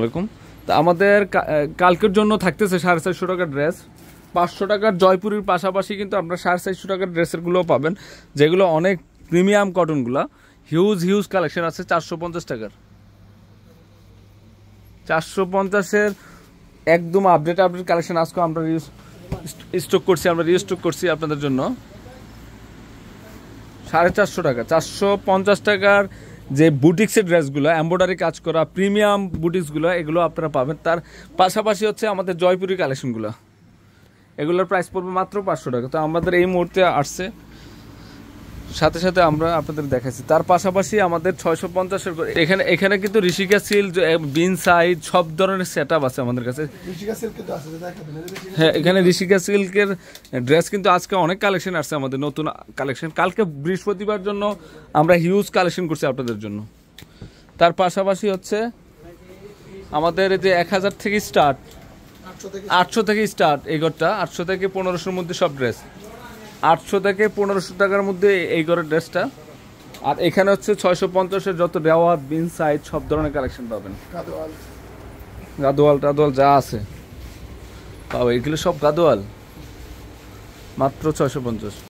আসসালামাইকুম তা আমাদের কালকের জন্য থাকতেছে সাড়ে চারশো টাকার ড্রেস পাঁচশো টাকার জয়পুরির পাশাপাশি কিন্তু আপনারা সাড়ে চারশো টাকার ড্রেসেরগুলোও পাবেন যেগুলো অনেক প্রিমিয়াম কটনগুলো হিউজ হিউজ কালেকশন আছে চারশো পঞ্চাশ টাকার চারশো পঞ্চাশের একদম আপডেট আপডেট কালেকশন আজকে আমরা স্টক করছি আমরা রিস্টক করছি আপনাদের জন্য সাড়ে চারশো টাকা চারশো পঞ্চাশ টাকার যে বুটিক্সের ড্রেসগুলো এম্ব্রয়ডারি কাজ করা প্রিমিয়াম বুটিক্সগুলো এগুলো আপনারা পাবেন তার পাশাপাশি হচ্ছে আমাদের জয়পুরি কালেকশনগুলো এগুলোর প্রাইস পড়বে মাত্র পাঁচশো টাকা তো আমাদের এই মুহূর্তে আসছে সাথে সাথে আমরা আপনাদের দেখাচ্ছি তার পাশাপাশি আমাদের ছয়শো পঞ্চাশের এখানে এখানে কিন্তু ঋষিকা সিল বিন সাইজ সব ধরনের সেট আছে আমাদের কাছে হ্যাঁ এখানে ঋষিকা সিল্কের ড্রেস কিন্তু আজকে অনেক কালেকশন আসছে আমাদের নতুন কালেকশন কালকে বৃহস্পতিবার জন্য আমরা হিউজ কালেকশন করছি আপনাদের জন্য তার পাশাপাশি হচ্ছে আমাদের যে এক হাজার থেকে স্টার্ট আটশো থেকে স্টার্ট এই ঘরটা আটশো থেকে পনেরোশোর মধ্যে সব ড্রেস আটশো থেকে পনেরোশো টাকার মধ্যে এই ঘরের ড্রেসটা আর এখানে হচ্ছে ছয়শো পঞ্চাশের যত দেওয়া বিন সাইজ সব ধরনের কালেকশন পাবেন গাদোয়াল টাদোয়াল যা আছে পাবো এগুলো সব গাদোয়াল মাত্র ছয়শো পঞ্চাশ